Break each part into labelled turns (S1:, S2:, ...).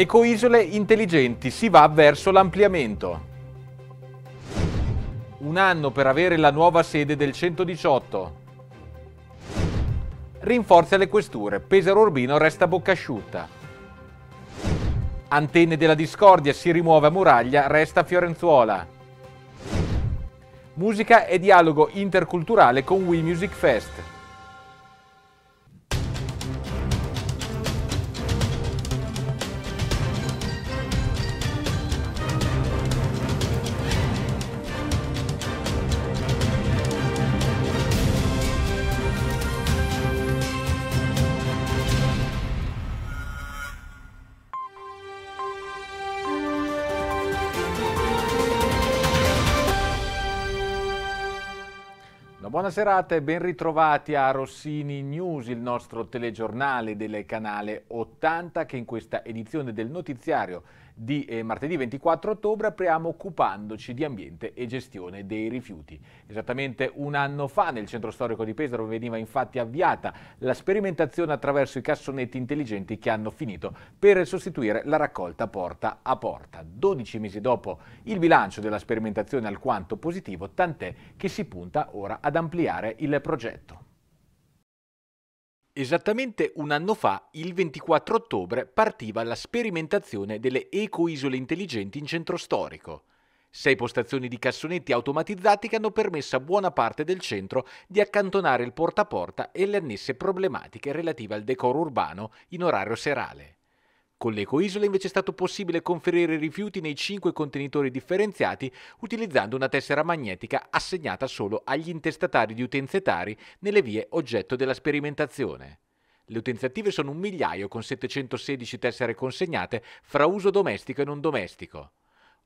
S1: Ecoisole intelligenti, si va verso l'ampliamento. Un anno per avere la nuova sede del 118. Rinforzi alle questure, Pesaro Urbino resta bocca asciutta. Antenne della discordia, si rimuove a muraglia, resta Fiorenzuola. Musica e dialogo interculturale con We Music Fest. Buona serata e ben ritrovati a Rossini News, il nostro telegiornale del canale 80 che in questa edizione del notiziario di eh, martedì 24 ottobre apriamo occupandoci di ambiente e gestione dei rifiuti. Esattamente un anno fa nel centro storico di Pesaro veniva infatti avviata la sperimentazione attraverso i cassonetti intelligenti che hanno finito per sostituire la raccolta porta a porta. 12 mesi dopo il bilancio della sperimentazione è alquanto positivo, tant'è che si punta ora ad ampliare il progetto. Esattamente un anno fa, il 24 ottobre, partiva la sperimentazione delle ecoisole intelligenti in centro storico. Sei postazioni di cassonetti automatizzati che hanno permesso a buona parte del centro di accantonare il porta a porta e le annesse problematiche relative al decoro urbano in orario serale. Con l'ecoisola invece è stato possibile conferire rifiuti nei 5 contenitori differenziati utilizzando una tessera magnetica assegnata solo agli intestatari di utenze tari nelle vie oggetto della sperimentazione. Le utenze attive sono un migliaio con 716 tessere consegnate fra uso domestico e non domestico.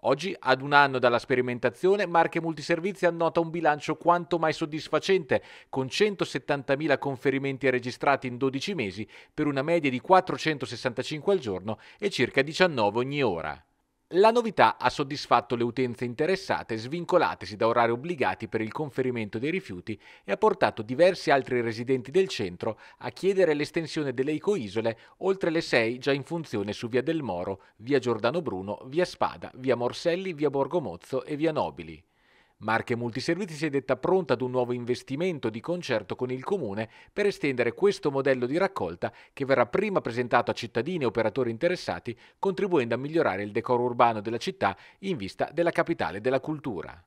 S1: Oggi, ad un anno dalla sperimentazione, Marche Multiservizi annota un bilancio quanto mai soddisfacente, con 170.000 conferimenti registrati in 12 mesi per una media di 465 al giorno e circa 19 ogni ora. La novità ha soddisfatto le utenze interessate svincolatesi da orari obbligati per il conferimento dei rifiuti e ha portato diversi altri residenti del centro a chiedere l'estensione delle ecoisole oltre le sei già in funzione su Via del Moro, Via Giordano Bruno, Via Spada, Via Morselli, Via Borgomozzo e Via Nobili. Marche Multiservizi si è detta pronta ad un nuovo investimento di concerto con il Comune per estendere questo modello di raccolta che verrà prima presentato a cittadini e operatori interessati, contribuendo a migliorare il decoro urbano della città in vista della capitale della cultura.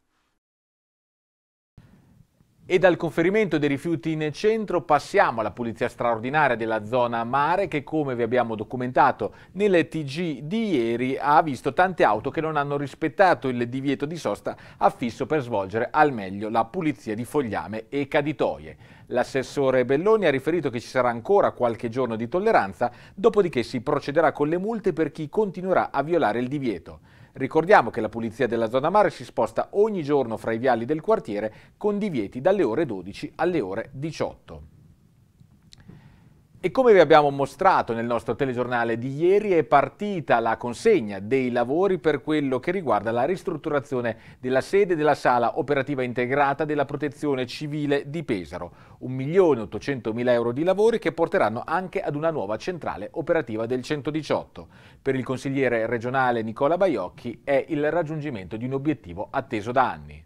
S1: E dal conferimento dei rifiuti in centro passiamo alla pulizia straordinaria della zona mare che come vi abbiamo documentato nel TG di ieri ha visto tante auto che non hanno rispettato il divieto di sosta affisso per svolgere al meglio la pulizia di fogliame e caditoie. L'assessore Belloni ha riferito che ci sarà ancora qualche giorno di tolleranza, dopodiché si procederà con le multe per chi continuerà a violare il divieto. Ricordiamo che la pulizia della zona mare si sposta ogni giorno fra i viali del quartiere con divieti dalle ore 12 alle ore 18. E come vi abbiamo mostrato nel nostro telegiornale di ieri è partita la consegna dei lavori per quello che riguarda la ristrutturazione della sede della sala operativa integrata della protezione civile di Pesaro. 1.800.000 euro di lavori che porteranno anche ad una nuova centrale operativa del 118. Per il consigliere regionale Nicola Baiocchi è il raggiungimento di un obiettivo atteso da anni.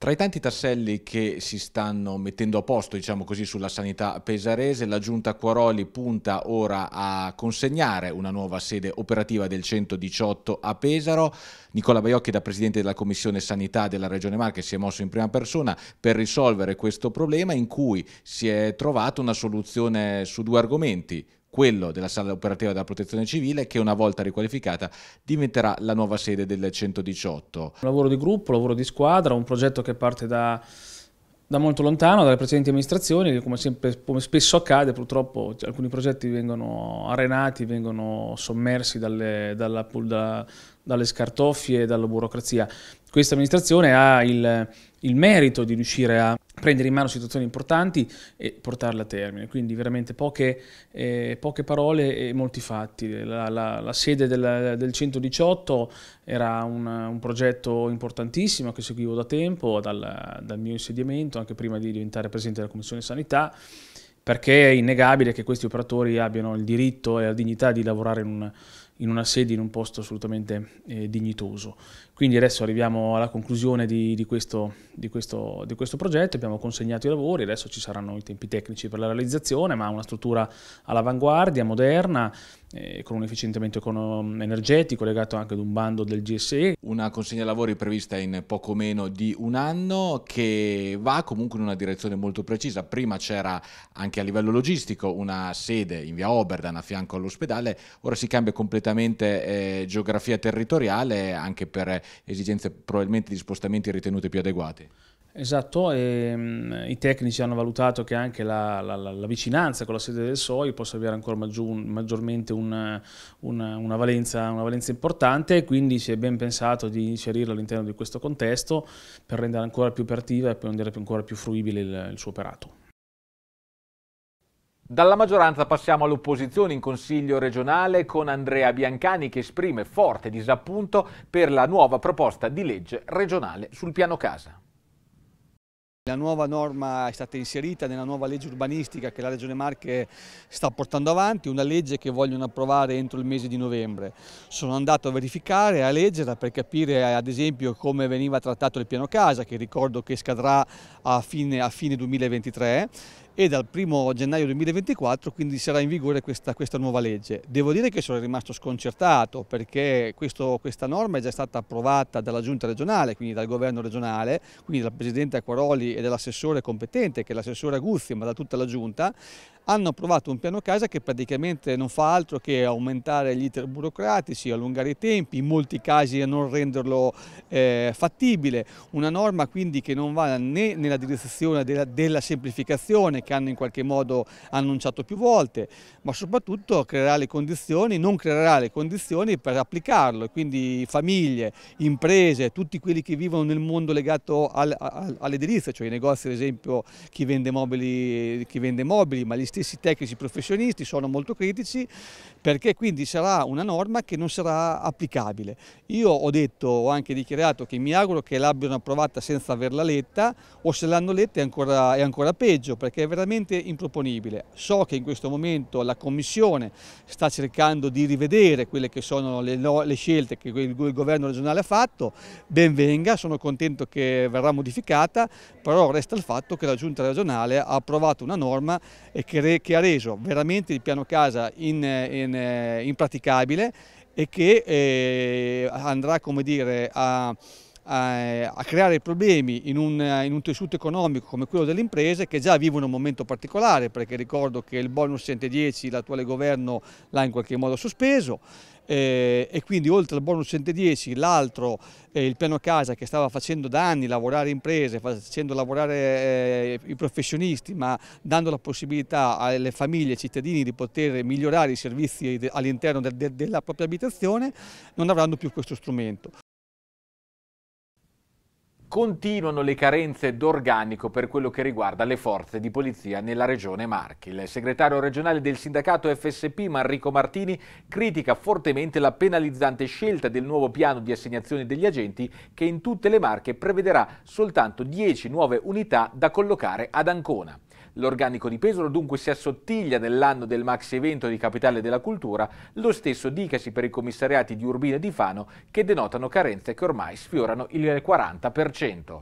S1: Tra i tanti tasselli che si stanno mettendo a posto, diciamo così, sulla sanità pesarese, la giunta Quaroli punta ora a consegnare una nuova sede operativa del 118 a Pesaro. Nicola Baiocchi, da presidente della Commissione Sanità della Regione Marche, si è mosso in prima persona per risolvere questo problema in cui si è trovata una soluzione su due argomenti quello della sala operativa della protezione civile che una volta riqualificata diventerà la nuova sede del 118. Un
S2: lavoro di gruppo, lavoro di squadra, un progetto che parte da, da molto lontano, dalle precedenti amministrazioni, che come, sempre, come spesso accade purtroppo alcuni progetti vengono arenati, vengono sommersi dalle, dalla, da, dalle scartoffie e dalla burocrazia. Questa amministrazione ha il, il merito di riuscire a prendere in mano situazioni importanti e portarle a termine. Quindi veramente poche, eh, poche parole e molti fatti. La, la, la sede del, del, 118 era un, un, progetto importantissimo che seguivo da tempo, dal, dal mio insediamento, anche prima di diventare Presidente della Commissione Sanità, perché è innegabile che questi operatori abbiano il diritto e la dignità di lavorare in un in una sede, in un posto assolutamente eh, dignitoso. Quindi adesso arriviamo alla conclusione di, di, questo, di, questo, di, questo, progetto, abbiamo consegnato i lavori, adesso ci saranno i tempi tecnici per la realizzazione, ma una struttura all'avanguardia, moderna, eh, con un efficientamento energetico legato anche ad un bando del GSE. Una consegna lavori prevista in poco meno di un anno
S1: che va comunque in una direzione molto precisa. Prima c'era anche a livello logistico una sede in via Oberdan a fianco all'ospedale, ora si cambia completamente eh, geografia territoriale anche per esigenze probabilmente di spostamenti ritenute più adeguate.
S2: Esatto, e, um, i tecnici hanno valutato che anche la, la, la, vicinanza con la sede del SOI possa avere ancora maggior, maggiormente una, una, una, valenza, una, valenza, importante quindi si è ben pensato di inserirla all'interno di questo contesto per rendere ancora più operativa e per rendere ancora più fruibile il, il suo operato.
S1: Dalla maggioranza passiamo all'opposizione in Consiglio regionale con Andrea Biancani che esprime forte
S3: disappunto per la nuova proposta di legge regionale sul piano casa. La nuova norma è stata inserita nella nuova legge urbanistica che la Regione Marche sta portando avanti, una legge che vogliono approvare entro il mese di novembre. Sono andato a verificare, a leggerla per capire ad esempio come veniva trattato il piano casa, che ricordo che scadrà a fine, a fine 2023 e dal 1 gennaio 2024 quindi sarà in vigore questa, questa nuova legge. Devo dire che sono rimasto sconcertato perché questo, questa norma è già stata approvata dalla giunta regionale, quindi dal governo regionale, quindi dal presidente Acquaroli e dall'assessore competente che è l'assessore Aguzzi ma da tutta la giunta hanno approvato un piano casa che praticamente non fa altro che aumentare gli iter burocratici, allungare i tempi, in molti casi non renderlo eh, fattibile, una norma quindi che non va né nella direzione della, della semplificazione che hanno in qualche modo annunciato più volte, ma soprattutto creerà le condizioni, non creerà le condizioni per applicarlo, quindi famiglie, imprese, tutti quelli che vivono nel mondo legato al, al, all'edilizia, cioè i negozi ad esempio chi vende mobili, chi vende mobili ma gli stessi stessi tecnici professionisti sono molto critici perché quindi sarà una norma che non sarà applicabile. Io ho detto, ho anche dichiarato che mi auguro che l'abbiano approvata senza averla letta o se l'hanno letta è ancora, è ancora peggio perché è veramente improponibile. So che in questo momento la Commissione sta cercando di rivedere quelle che sono le, le scelte che il, il governo regionale ha fatto, ben venga, sono contento che verrà modificata, però resta il fatto che la Giunta regionale ha approvato una norma e che che ha reso veramente il piano casa in, in, eh, impraticabile e che eh, andrà come dire, a eh, a creare problemi in un, in un, tessuto economico come quello delle imprese che già vivono un momento particolare perché ricordo che il bonus 110 l'attuale governo l'ha in qualche modo sospeso eh, e quindi oltre al bonus 110 l'altro eh, il piano casa che stava facendo da anni lavorare imprese, facendo lavorare eh, i professionisti ma dando la possibilità alle famiglie e ai cittadini di poter migliorare i servizi all'interno de de della propria abitazione non avranno più questo strumento. Continuano le carenze
S1: d'organico per quello che riguarda le forze di polizia nella regione Marche. Il segretario regionale del sindacato FSP Manrico Martini critica fortemente la penalizzante scelta del nuovo piano di assegnazione degli agenti che in tutte le Marche prevederà soltanto 10 nuove unità da collocare ad Ancona. L'organico di Pesaro dunque si assottiglia nell'anno del maxi evento di Capitale della Cultura, lo stesso dicasi per i commissariati di Urbino e di Fano che denotano carenze che ormai sfiorano il 40%.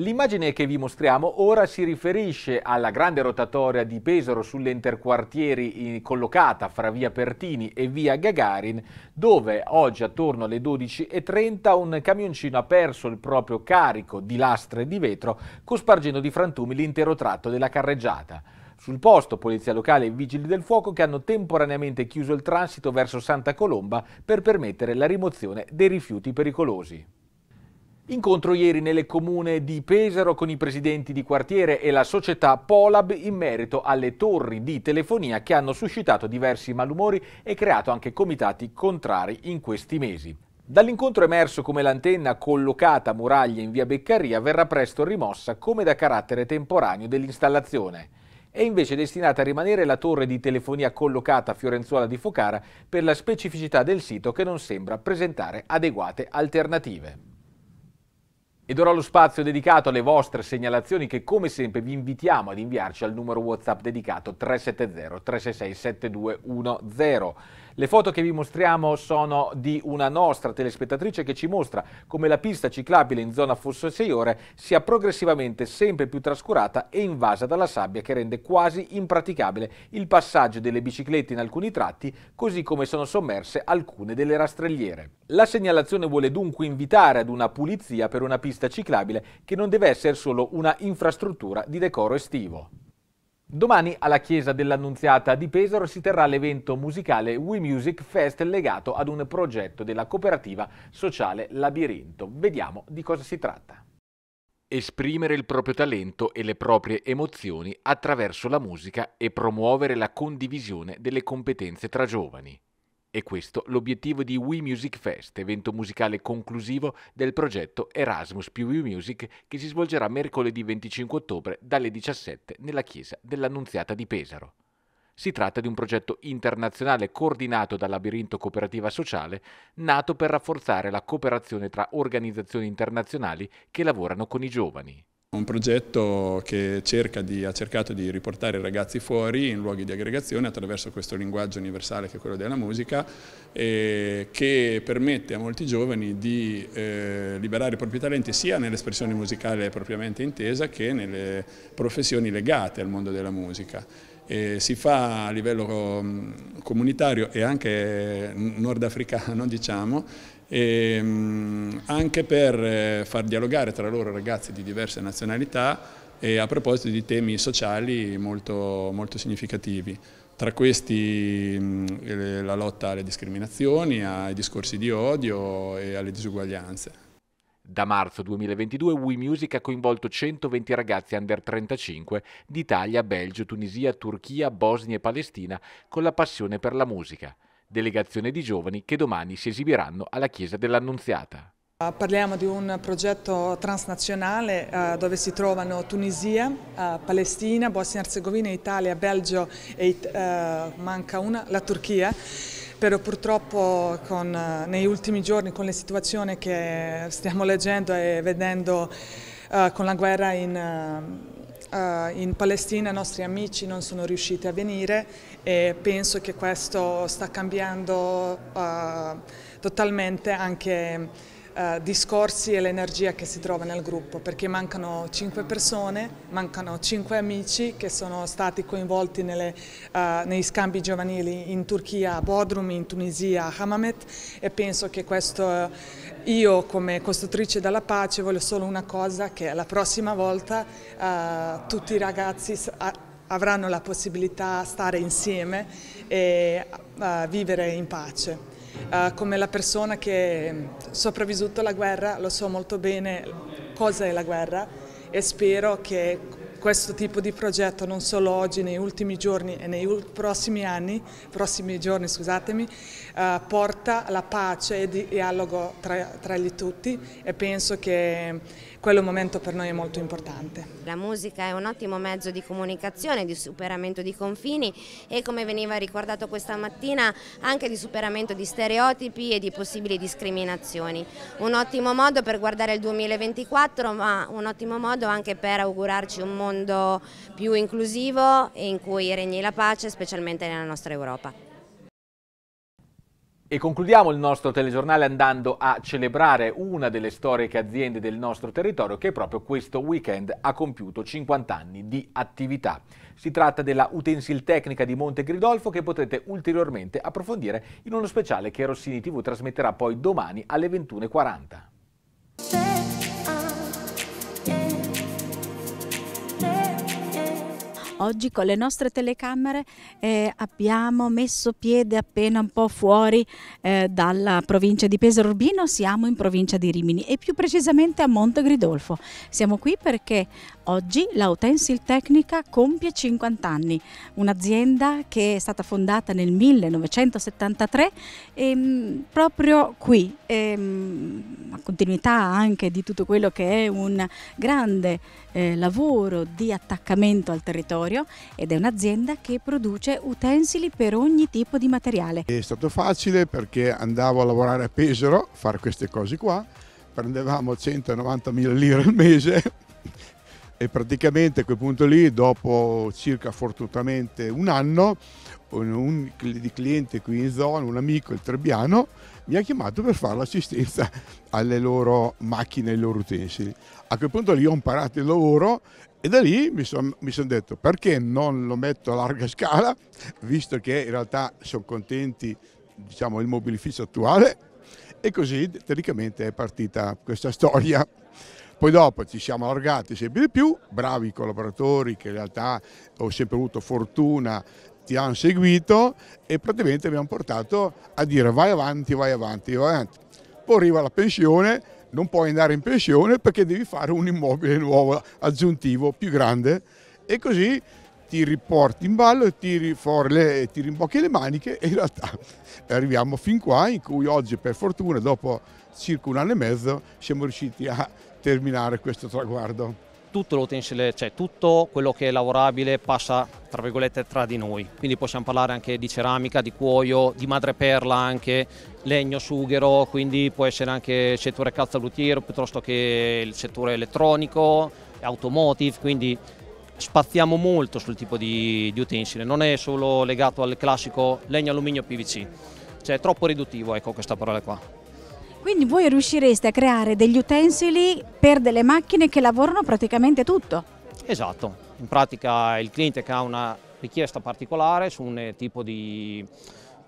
S1: L'immagine che vi mostriamo ora si riferisce alla grande rotatoria di Pesaro sulle interquartieri eh, collocata fra via Pertini e via Gagarin, dove oggi attorno alle 12.30 un camioncino ha perso il proprio carico di lastre di vetro, cospargendo di frantumi l'intero tratto della carreggiata. Sul posto polizia locale e vigili del fuoco che hanno temporaneamente chiuso il transito verso Santa Colomba per permettere la rimozione dei rifiuti pericolosi. Incontro ieri nelle comune di Pesaro con i presidenti di quartiere e la società Polab in merito alle torri di telefonia che hanno suscitato diversi malumori e creato anche comitati contrari in questi mesi. Dall'incontro emerso come l'antenna collocata a muraglie in via Beccaria verrà presto rimossa come da carattere temporaneo dell'installazione. È invece destinata a rimanere la torre di telefonia collocata a Fiorenzuola di Focara per la specificità del sito che non sembra presentare adeguate alternative. Ed ora lo spazio dedicato alle vostre segnalazioni che come sempre vi invitiamo ad inviarci al numero WhatsApp dedicato 370 366 7210. Le foto che vi mostriamo sono di una nostra telespettatrice che ci mostra come la pista ciclabile in zona Fosso 6 ore sia progressivamente sempre più trascurata e invasa dalla sabbia che rende quasi impraticabile il passaggio delle biciclette in alcuni tratti, così come sono sommerse alcune delle rastrelliere. La segnalazione vuole dunque invitare ad una pulizia per una pista ciclabile che non deve essere solo una infrastruttura di decoro estivo. Domani alla chiesa dell'Annunziata di Pesaro si terrà l'evento musicale We Music Fest legato ad un progetto della cooperativa sociale Labirinto. Vediamo di cosa si tratta. Esprimere il proprio talento e le proprie emozioni attraverso la musica e promuovere la condivisione delle competenze tra giovani. È questo l'obiettivo di We Music Fest, evento musicale conclusivo del progetto Erasmus più We Music che si svolgerà mercoledì 25 ottobre dalle 17 nella chiesa dell'Annunziata di Pesaro. Si tratta di un progetto internazionale coordinato dal Labirinto Cooperativa Sociale, nato per rafforzare la cooperazione tra organizzazioni internazionali che lavorano con i giovani.
S4: Un progetto che di, ha cercato di riportare i ragazzi fuori in luoghi di aggregazione attraverso questo linguaggio universale che è quello della musica eh, che permette a molti giovani di eh, liberare i propri talenti sia nell'espressione musicale propriamente intesa che nelle professioni legate al mondo della musica. E si fa a livello mm, comunitario e anche eh, nordafricano diciamo e, ehm, anche per eh, far dialogare tra loro ragazzi di diverse nazionalità e a proposito di temi sociali molto, molto significativi. Tra questi mm, la lotta alle discriminazioni, ai discorsi di
S1: odio e alle disuguaglianze. Da marzo 2022 We Music ha coinvolto 120 ragazzi under 35 d'Italia, Belgio, Tunisia, Turchia, Bosnia e Palestina con la passione per la musica delegazione di giovani che domani si esibiranno alla Chiesa dell'Annunziata.
S5: Ah, parliamo di un progetto transnazionale eh, dove si trovano Tunisia, eh, Palestina, Bosnia-Herzegovina, e Italia, Belgio e eh, manca una, la Turchia però purtroppo con, nei ultimi giorni con le situazioni che stiamo leggendo e vedendo uh, con la guerra in, eh, in Palestina i nostri amici non sono riusciti a venire e penso che questo sta cambiando eh, totalmente anche eh, discorsi e l'energia che si trova nel gruppo, perché mancano cinque persone, mancano cinque amici che sono stati coinvolti nelle, eh, nei scambi giovanili in Turchia, a Bodrum, in Tunisia, a Hamamet e penso che questo, io come costruttrice della pace voglio solo una cosa, che la prossima volta eh, tutti i ragazzi avranno la possibilità di stare insieme e uh, vivere in pace. Eh, come la persona che ha mm, sopravvissuto alla guerra, lo so molto bene cosa è la guerra e spero che questo tipo di progetto non solo oggi, nei ultimi giorni e nei prossimi anni, prossimi giorni scusatemi, eh, porta alla pace e dialogo tra, tra gli tutti e penso che mm, quello momento per noi è molto importante. La musica è un ottimo mezzo di comunicazione, di superamento di confini e come veniva ricordato questa mattina anche di superamento di stereotipi e di possibili discriminazioni. Un ottimo modo per guardare il 2024 ma un ottimo modo anche per augurarci un mondo più inclusivo e in cui regni la pace specialmente nella nostra Europa.
S1: E concludiamo il nostro telegiornale andando a celebrare una delle storiche aziende del nostro territorio che proprio questo weekend ha compiuto 50 anni di attività. Si tratta della Utensil Tecnica di Monte Gridolfo che potrete ulteriormente approfondire in uno speciale che Rossini TV trasmetterà poi domani alle 21.40.
S4: Oggi con le nostre telecamere eh, abbiamo messo piede appena un po' fuori eh, dalla provincia di Pesaro Urbino, siamo in provincia di Rimini e più precisamente a Monte Gridolfo. Siamo qui perché oggi la Utensil Tecnica compie 50 anni, un'azienda che è stata fondata nel 1973 ehm, mm, proprio qui, ehm, a continuità anche di tutto quello che è un grande eh, lavoro di attaccamento al territorio Gregorio ed è un'azienda che produce utensili per ogni tipo di materiale. È stato facile perché andavo a lavorare a Pesaro, a fare queste cose qua, prendevamo 190.000 lire al mese e praticamente a quel punto lì, dopo circa fortunatamente un anno, un, cliente qui in zona, un amico, il Trebbiano, mi ha chiamato per fare l'assistenza alle loro macchine, ai loro utensili. A quel punto lì ho imparato il lavoro e da lì mi sono son detto perché non lo metto a larga scala, visto che in realtà sono contenti diciamo, il mobilificio attuale e così teoricamente è partita questa storia. Poi dopo ci siamo allargati sempre di più, bravi collaboratori che in realtà ho sempre avuto fortuna ti hanno seguito e praticamente abbiamo portato a dire vai avanti, vai avanti, vai avanti. Poi arriva la pensione, non puoi andare in pensione perché devi fare un immobile nuovo, aggiuntivo, più grande e così ti riporti in ballo, tiri fuori le, ti rimbocchi le maniche e in realtà arriviamo fin qua in cui oggi per fortuna dopo circa un anno e mezzo siamo riusciti a terminare questo traguardo.
S3: Tutto l'utensile, cioè tutto quello che è lavorabile passa tra virgolette tra di noi, quindi possiamo parlare anche di ceramica, di cuoio, di madreperla anche, legno, sughero, quindi può essere anche il settore calzalutiero piuttosto che il settore elettronico, automotive, quindi spaziamo molto sul tipo di, di, utensile, non è solo legato al classico legno, alluminio, PVC, cioè è troppo riduttivo ecco questa parola qua.
S4: Quindi voi riuscireste a creare degli utensili per delle macchine che lavorano praticamente tutto?
S3: Esatto, in pratica il cliente che ha una richiesta particolare su un eh, tipo di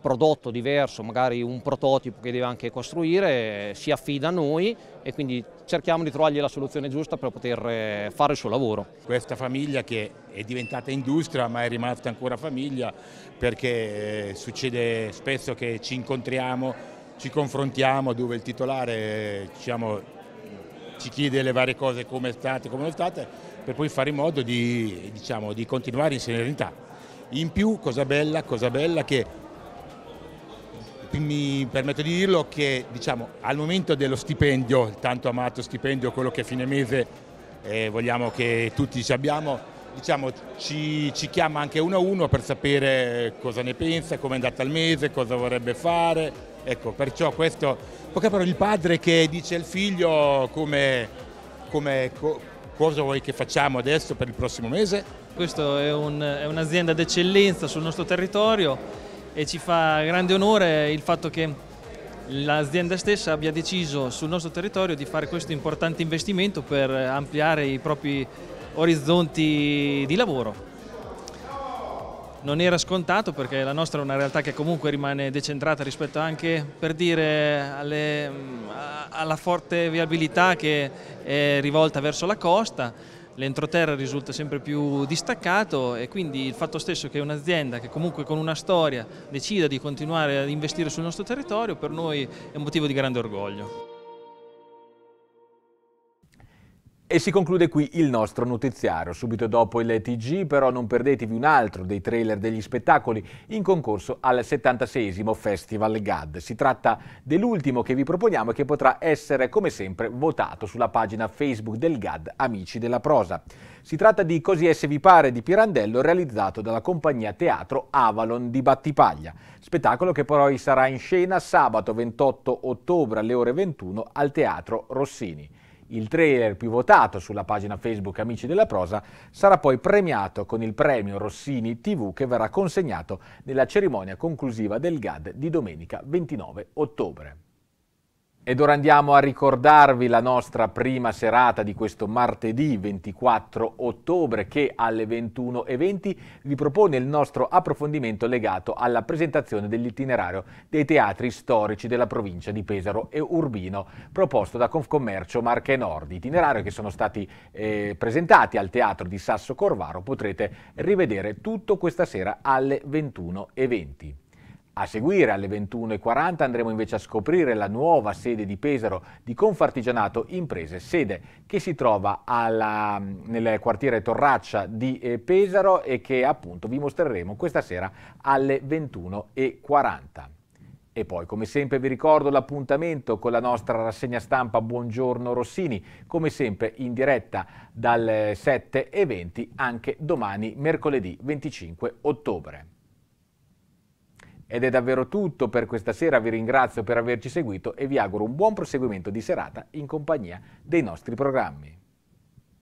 S3: prodotto diverso, magari un prototipo che deve anche costruire, si affida a noi e quindi cerchiamo di trovargli la soluzione giusta per poter eh, fare il suo lavoro. Questa famiglia che è diventata industria ma è rimasta ancora famiglia
S4: perché eh, succede spesso che ci incontriamo ci confrontiamo dove il titolare diciamo, ci chiede le varie cose come state, come non state, per poi fare in modo di, diciamo, di continuare in serenità. In più, cosa bella, cosa bella che mi permetto di dirlo che diciamo, al momento dello stipendio, il tanto amato stipendio, quello che a fine mese eh, vogliamo che tutti ci abbiamo, diciamo, ci, ci, chiama anche uno a uno per sapere cosa ne pensa, come è andata il mese, cosa vorrebbe fare, Ecco, perciò questo, perché però il padre che dice al figlio come, come co, cosa
S2: vuoi che facciamo adesso per il prossimo mese? Questa è, un, è un'azienda d'eccellenza sul nostro territorio e ci fa grande onore il fatto che l'azienda stessa abbia deciso sul nostro territorio di fare questo importante investimento per ampliare i propri orizzonti di lavoro non era scontato perché la nostra è una realtà che comunque rimane decentrata rispetto anche per dire alle, mm, alla forte viabilità che è rivolta verso la costa, l'entroterra risulta sempre più distaccato e quindi il fatto stesso che un'azienda che comunque con una storia decida di continuare ad investire sul nostro territorio per noi è un motivo di grande orgoglio.
S1: E si conclude qui il nostro notiziario. Subito dopo il TG però non perdetevi un altro dei trailer degli spettacoli in concorso al 76 Festival GAD. Si tratta dell'ultimo che vi proponiamo e che potrà essere come sempre votato sulla pagina Facebook del GAD Amici della Prosa. Si tratta di Così è se vi pare di Pirandello realizzato dalla compagnia teatro Avalon di Battipaglia, spettacolo che poi sarà in scena sabato 28 ottobre alle ore 21 al Teatro Rossini. Il trailer più votato sulla pagina Facebook Amici della Prosa sarà poi premiato con il premio Rossini TV che verrà consegnato nella cerimonia conclusiva del GAD di domenica 29 ottobre. Ed ora andiamo a ricordarvi la nostra prima serata di questo martedì 24 ottobre che alle 21.20 vi propone il nostro approfondimento legato alla presentazione dell'itinerario dei teatri storici della provincia di Pesaro e Urbino proposto da Confcommercio Marche Nord. Itinerario che sono stati eh, presentati al teatro di Sasso Corvaro potrete rivedere tutto questa sera alle 21.20. A seguire alle 21.40 andremo invece a scoprire la nuova sede di Pesaro di Confartigianato Imprese Sede che si trova alla, nel quartiere Torraccia di eh, Pesaro e che appunto vi mostreremo questa sera alle 21.40. E poi, come sempre, vi ricordo l'appuntamento con la nostra rassegna stampa Buongiorno Rossini, come sempre in diretta dalle eh, 7.20 anche domani, mercoledì 25 ottobre. Ed è davvero tutto per questa sera, vi ringrazio per averci seguito e vi auguro un buon proseguimento di serata in compagnia dei nostri programmi.